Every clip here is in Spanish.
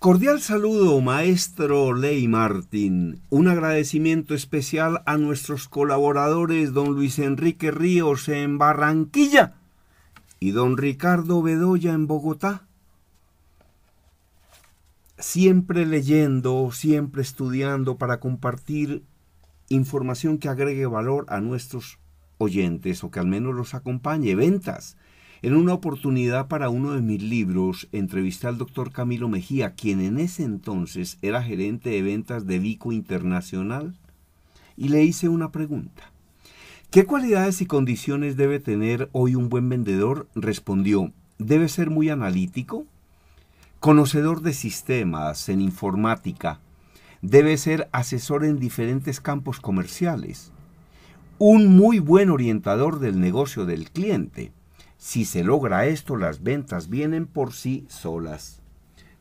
Cordial saludo, maestro Ley Martín. Un agradecimiento especial a nuestros colaboradores, don Luis Enrique Ríos en Barranquilla y don Ricardo Bedoya en Bogotá. Siempre leyendo, siempre estudiando para compartir información que agregue valor a nuestros oyentes o que al menos los acompañe. Ventas, en una oportunidad para uno de mis libros entrevisté al doctor Camilo Mejía, quien en ese entonces era gerente de ventas de Vico Internacional, y le hice una pregunta. ¿Qué cualidades y condiciones debe tener hoy un buen vendedor? Respondió, debe ser muy analítico, conocedor de sistemas, en informática, debe ser asesor en diferentes campos comerciales, un muy buen orientador del negocio del cliente, si se logra esto, las ventas vienen por sí solas.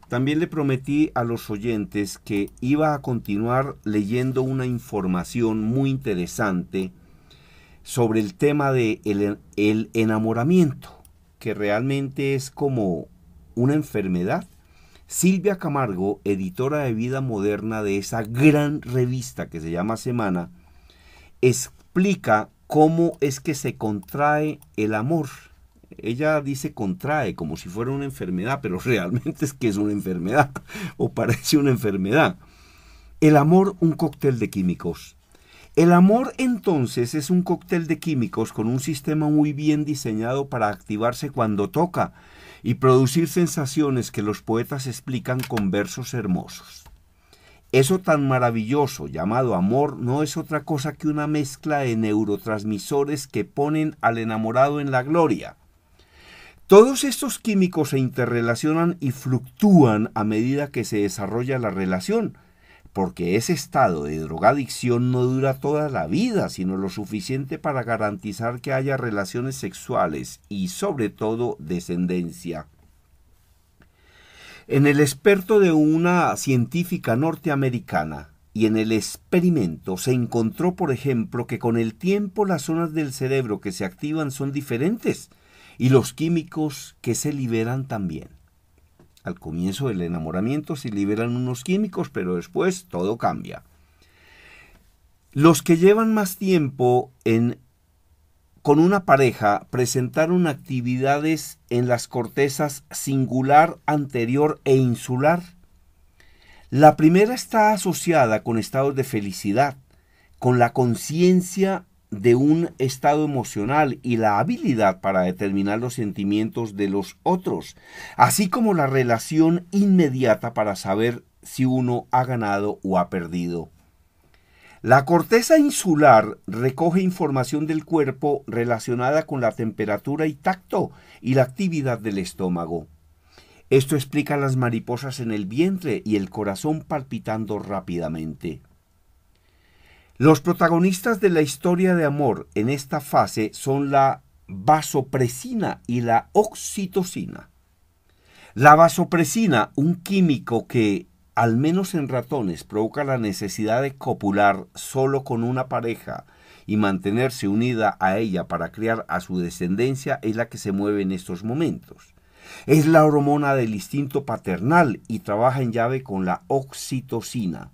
También le prometí a los oyentes que iba a continuar leyendo una información muy interesante sobre el tema de el, enamoramiento, que realmente es como una enfermedad. Silvia Camargo, editora de Vida Moderna de esa gran revista que se llama Semana, explica cómo es que se contrae el amor ella dice contrae como si fuera una enfermedad, pero realmente es que es una enfermedad o parece una enfermedad. El amor, un cóctel de químicos. El amor entonces es un cóctel de químicos con un sistema muy bien diseñado para activarse cuando toca y producir sensaciones que los poetas explican con versos hermosos. Eso tan maravilloso llamado amor no es otra cosa que una mezcla de neurotransmisores que ponen al enamorado en la gloria. Todos estos químicos se interrelacionan y fluctúan a medida que se desarrolla la relación, porque ese estado de drogadicción no dura toda la vida, sino lo suficiente para garantizar que haya relaciones sexuales y sobre todo descendencia. En el experto de una científica norteamericana, y en el experimento se encontró, por ejemplo, que con el tiempo las zonas del cerebro que se activan son diferentes, y los químicos que se liberan también. Al comienzo del enamoramiento se liberan unos químicos, pero después todo cambia. Los que llevan más tiempo en, con una pareja presentaron actividades en las cortezas singular, anterior e insular. La primera está asociada con estados de felicidad, con la conciencia de un estado emocional y la habilidad para determinar los sentimientos de los otros, así como la relación inmediata para saber si uno ha ganado o ha perdido. La corteza insular recoge información del cuerpo relacionada con la temperatura y tacto y la actividad del estómago. Esto explica las mariposas en el vientre y el corazón palpitando rápidamente. Los protagonistas de la historia de amor en esta fase son la vasopresina y la oxitocina. La vasopresina, un químico que, al menos en ratones, provoca la necesidad de copular solo con una pareja y mantenerse unida a ella para criar a su descendencia, es la que se mueve en estos momentos. Es la hormona del instinto paternal y trabaja en llave con la oxitocina.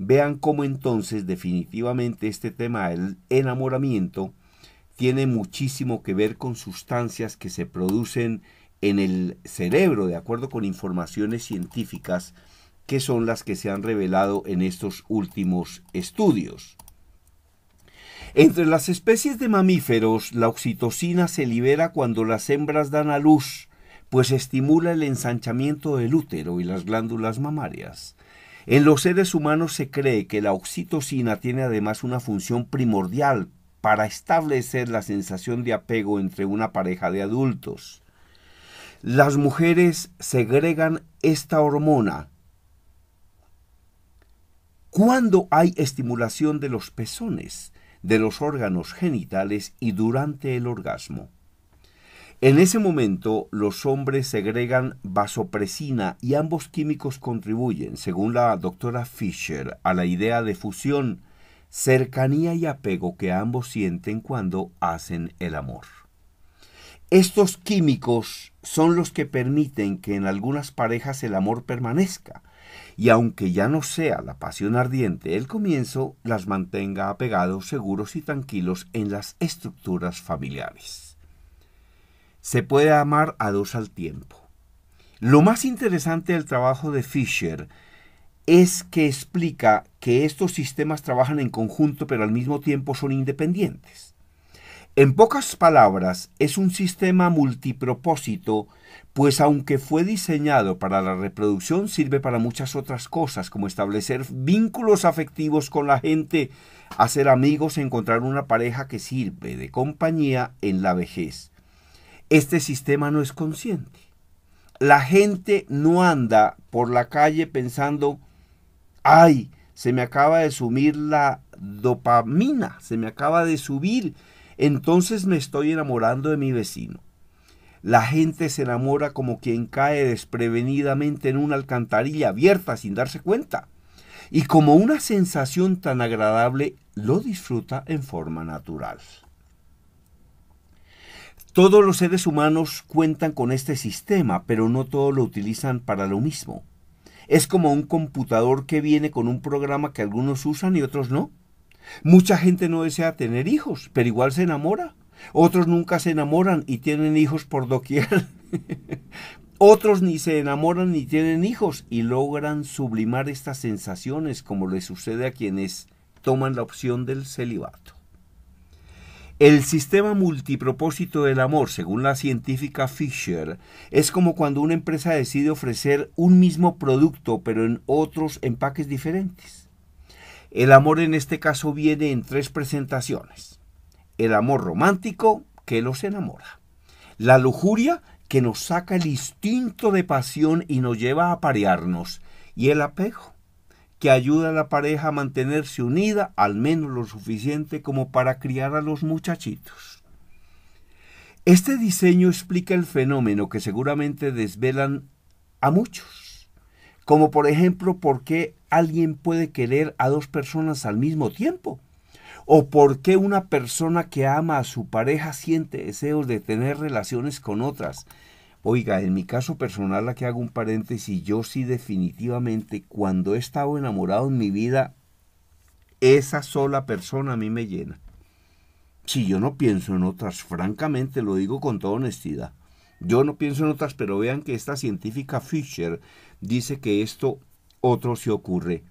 Vean cómo entonces definitivamente este tema del enamoramiento tiene muchísimo que ver con sustancias que se producen en el cerebro, de acuerdo con informaciones científicas que son las que se han revelado en estos últimos estudios. Entre las especies de mamíferos, la oxitocina se libera cuando las hembras dan a luz, pues estimula el ensanchamiento del útero y las glándulas mamarias. En los seres humanos se cree que la oxitocina tiene además una función primordial para establecer la sensación de apego entre una pareja de adultos. Las mujeres segregan esta hormona cuando hay estimulación de los pezones, de los órganos genitales y durante el orgasmo. En ese momento, los hombres segregan vasopresina y ambos químicos contribuyen, según la doctora Fisher, a la idea de fusión, cercanía y apego que ambos sienten cuando hacen el amor. Estos químicos son los que permiten que en algunas parejas el amor permanezca, y aunque ya no sea la pasión ardiente el comienzo, las mantenga apegados, seguros y tranquilos en las estructuras familiares se puede amar a dos al tiempo. Lo más interesante del trabajo de Fisher es que explica que estos sistemas trabajan en conjunto pero al mismo tiempo son independientes. En pocas palabras, es un sistema multipropósito, pues aunque fue diseñado para la reproducción, sirve para muchas otras cosas, como establecer vínculos afectivos con la gente, hacer amigos, encontrar una pareja que sirve de compañía en la vejez. Este sistema no es consciente. La gente no anda por la calle pensando, ay, se me acaba de sumir la dopamina, se me acaba de subir, entonces me estoy enamorando de mi vecino. La gente se enamora como quien cae desprevenidamente en una alcantarilla abierta sin darse cuenta. Y como una sensación tan agradable, lo disfruta en forma natural. Todos los seres humanos cuentan con este sistema, pero no todos lo utilizan para lo mismo. Es como un computador que viene con un programa que algunos usan y otros no. Mucha gente no desea tener hijos, pero igual se enamora. Otros nunca se enamoran y tienen hijos por doquier. Otros ni se enamoran ni tienen hijos y logran sublimar estas sensaciones como le sucede a quienes toman la opción del celibato. El sistema multipropósito del amor, según la científica Fisher, es como cuando una empresa decide ofrecer un mismo producto pero en otros empaques diferentes. El amor en este caso viene en tres presentaciones. El amor romántico que los enamora. La lujuria que nos saca el instinto de pasión y nos lleva a parearnos. Y el apego que ayuda a la pareja a mantenerse unida al menos lo suficiente como para criar a los muchachitos. Este diseño explica el fenómeno que seguramente desvelan a muchos, como por ejemplo por qué alguien puede querer a dos personas al mismo tiempo, o por qué una persona que ama a su pareja siente deseos de tener relaciones con otras, Oiga, en mi caso personal, que hago un paréntesis, yo sí definitivamente cuando he estado enamorado en mi vida, esa sola persona a mí me llena. Si yo no pienso en otras, francamente lo digo con toda honestidad. Yo no pienso en otras, pero vean que esta científica Fisher dice que esto otro se ocurre.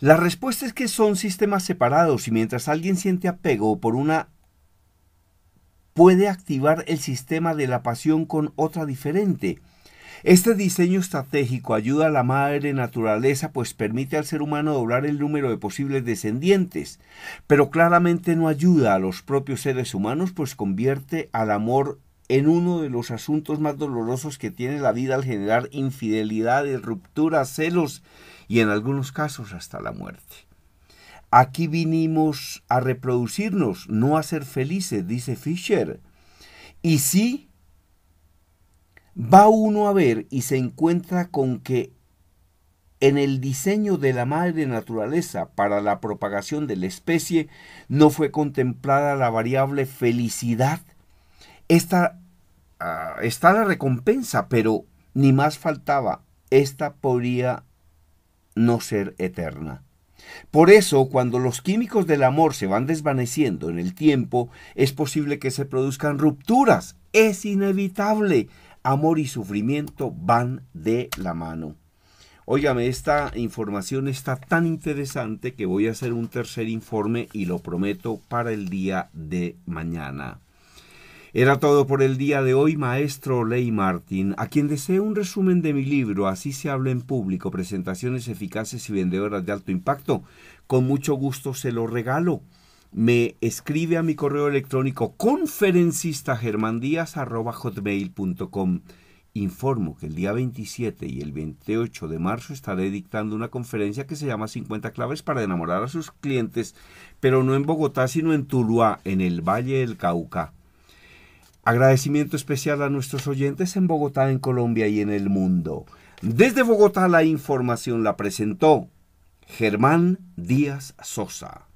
La respuesta es que son sistemas separados y mientras alguien siente apego por una puede activar el sistema de la pasión con otra diferente. Este diseño estratégico ayuda a la madre naturaleza, pues permite al ser humano doblar el número de posibles descendientes, pero claramente no ayuda a los propios seres humanos, pues convierte al amor en uno de los asuntos más dolorosos que tiene la vida al generar infidelidades, rupturas, celos y en algunos casos hasta la muerte. Aquí vinimos a reproducirnos, no a ser felices, dice Fisher. Y si va uno a ver y se encuentra con que en el diseño de la madre naturaleza para la propagación de la especie no fue contemplada la variable felicidad. Esta, ah, está la recompensa, pero ni más faltaba. Esta podría no ser eterna. Por eso, cuando los químicos del amor se van desvaneciendo en el tiempo, es posible que se produzcan rupturas. Es inevitable. Amor y sufrimiento van de la mano. Óigame, esta información está tan interesante que voy a hacer un tercer informe y lo prometo para el día de mañana. Era todo por el día de hoy, maestro Ley Martin, a quien deseo un resumen de mi libro, Así se habla en público, presentaciones eficaces y vendedoras de alto impacto. Con mucho gusto se lo regalo. Me escribe a mi correo electrónico conferencista hotmail.com. Informo que el día 27 y el 28 de marzo estaré dictando una conferencia que se llama 50 claves para enamorar a sus clientes, pero no en Bogotá, sino en Tuluá, en el Valle del Cauca. Agradecimiento especial a nuestros oyentes en Bogotá, en Colombia y en el mundo. Desde Bogotá la información la presentó Germán Díaz Sosa.